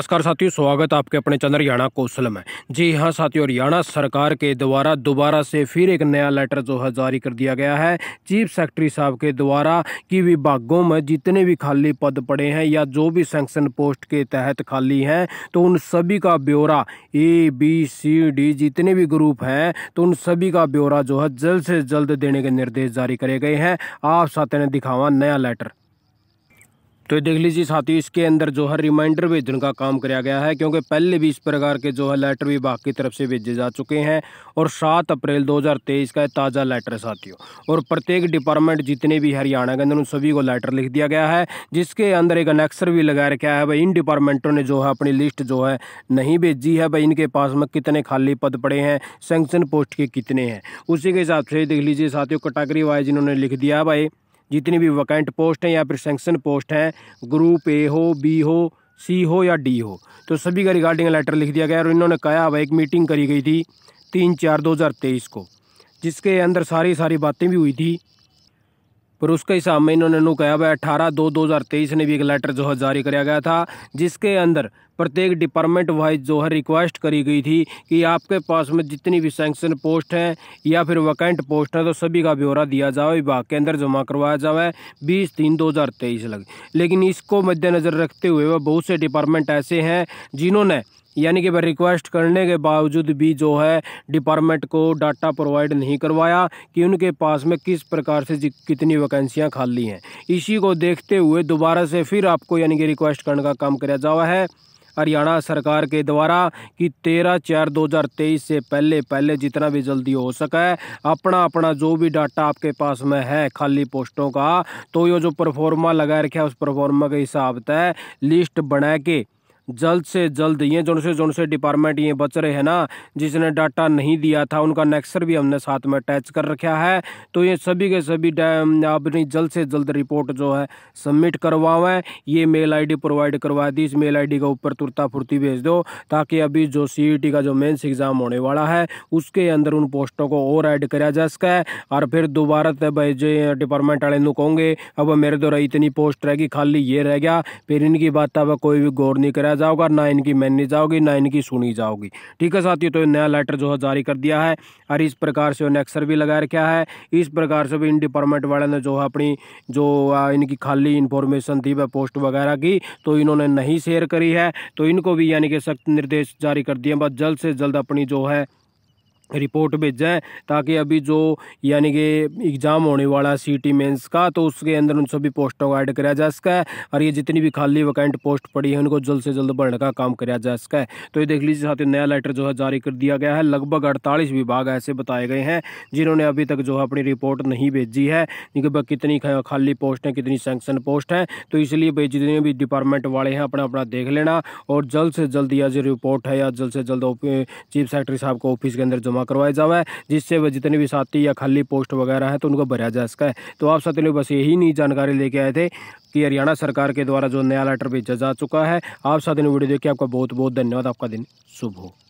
नमस्कार साथियों स्वागत आपके अपने चंद्र हरियाणा कौशल में जी हाँ साथियों हरियाणा सरकार के द्वारा दोबारा से फिर एक नया लेटर जो है जारी कर दिया गया है चीफ सेक्रेटरी साहब के द्वारा कि विभागों में जितने भी खाली पद पड़े हैं या जो भी सेंक्शन पोस्ट के तहत खाली हैं तो उन सभी का ब्यौरा ए बी सी डी जितने भी ग्रुप हैं तो उन सभी का ब्यौरा जो है जल्द से जल्द देने के निर्देश जारी करे गए हैं आप साथियों ने दिखावा नया लेटर तो देख लीजिए साथियों इसके अंदर जो है रिमाइंडर भेजने का काम कराया गया है क्योंकि पहले भी इस प्रकार के जो है लेटर विभाग की तरफ से भेजे जा चुके हैं और सात अप्रैल 2023 का ताज़ा लेटर साथियों और प्रत्येक डिपार्टमेंट जितने भी हरियाणा के अंदर उन सभी को लेटर लिख दिया गया है जिसके अंदर एक अनेक्सर भी लगा रखा है भाई इन डिपार्टमेंटों ने जो है अपनी लिस्ट जो है नहीं भेजी है भाई इनके पास में कितने खाली पद पड़े हैं सेंक्शन पोस्ट के कितने हैं उसी के हिसाब से देख लीजिए साथियों कैटागरी वाइज इन्होंने लिख दिया भाई जितनी भी वैकेंट पोस्ट हैं या फिर सेंक्शन पोस्ट हैं ग्रुप ए हो बी हो सी हो या डी हो तो सभी का रिगार्डिंग लेटर लिख दिया गया और इन्होंने कहा अब एक मीटिंग करी गई थी तीन चार दो हज़ार तेईस को जिसके अंदर सारी सारी बातें भी हुई थी पर उसके हिसाब में इन्होंने नु कहा भाई अठारह दो दो हज़ार तेईस ने भी एक लेटर जो है जारी कराया गया था जिसके अंदर प्रत्येक डिपार्टमेंट वाइज जो है रिक्वेस्ट करी गई थी कि आपके पास में जितनी भी सेंक्शन पोस्ट हैं या फिर वैकेंट पोस्ट हैं तो सभी का ब्यौरा दिया जाए विभाग के अंदर जमा करवाया जाए बीस तीन दो हज़ार तेईस लग लेकिन इसको मद्देनज़र रखते हुए वह बहुत से डिपार्टमेंट ऐसे हैं जिन्होंने यानी कि वह रिक्वेस्ट करने के बावजूद भी जो है डिपार्टमेंट को डाटा प्रोवाइड नहीं करवाया कि उनके पास में किस प्रकार से कितनी वैकेंसियाँ खाली हैं इसी को देखते हुए दोबारा से फिर आपको यानी कि रिक्वेस्ट करने का काम कराया जावा है हरियाणा सरकार के द्वारा कि तेरह चार दो हज़ार तेईस से पहले पहले जितना भी जल्दी हो सका अपना अपना जो भी डाटा आपके पास में है खाली पोस्टों का तो ये जो परफॉर्मा लगा रखा है उस परफॉर्मा के हिसाब से लिस्ट बना के जल्द से जल्द ये जोन से जोन से डिपार्टमेंट ये बच रहे हैं ना जिसने डाटा नहीं दिया था उनका नेक्सर भी हमने साथ में अटैच कर रखा है तो ये सभी के सभी अपनी जल्द से जल्द रिपोर्ट जो है सबमिट करवाएं ये मेल आईडी प्रोवाइड करवा दी इस मेल आईडी के ऊपर तुरता फुर्ती भेज दो ताकि अभी जो सी e का जो मेन्स एग्ज़ाम होने वाला है उसके अंदर उन पोस्टों को और ऐड कराया जा सके और फिर दोबारा तब जो डिपार्टमेंट वाले कहूँगे अब मेरे द्वारा इतनी पोस्ट रहेगी खाली ये रह गया फिर इनकी बात अब कोई भी गौर नहीं कराया जाओगा ना इनकी मैनी जाओगी ना इनकी सुनी जाओगी ठीक है साथियों तो नया लेटर जो है जारी कर दिया है और इस प्रकार से उन्हें अक्सर भी लगा रखा है इस प्रकार से भी इन डिपार्टमेंट वाले ने जो है अपनी जो इनकी खाली इन्फॉर्मेशन थी वह पोस्ट वगैरह की तो इन्होंने नहीं शेयर करी है तो इनको भी यानी कि सख्त निर्देश जारी कर दिए बस जल्द से जल्द अपनी जो है रिपोर्ट भेजा है ताकि अभी जो यानी कि एग्ज़ाम होने वाला है सी टी मेन्स का तो उसके अंदर उन सभी पोस्टों को ऐड कराया जा सका है और ये जितनी भी खाली वैकेंट पोस्ट पड़ी है उनको जल्द से जल्द भरने का काम कराया जा सका है तो ये देख लीजिए साथ ही नया लेटर जो है जारी कर दिया गया है लगभग अड़तालीस विभाग ऐसे बताए गए हैं जिन्होंने अभी तक जो है अपनी रिपोर्ट नहीं भेजी है कि कितनी खाली पोस्ट हैं कितनी सेंक्शन पोस्ट हैं तो इसलिए भाई जितने भी डिपार्टमेंट वाले हैं अपना अपना देख लेना और जल्द से जल्द यह जो रिपोर्ट है या जल्द से जल्द चीफ सेक्रेटरी साहब को ऑफिस के अंदर जमा जमा करवाया जावे जिससे वह जितने भी साथी या खाली पोस्ट वगैरह हैं तो उनको भरा जा है तो आप सत्य बस यही नई जानकारी लेके आए थे कि हरियाणा सरकार के द्वारा जो नया लेटर भेजा जा चुका है आप सत्य वीडियो देखिए आपका बहुत बहुत धन्यवाद आपका दिन शुभ हो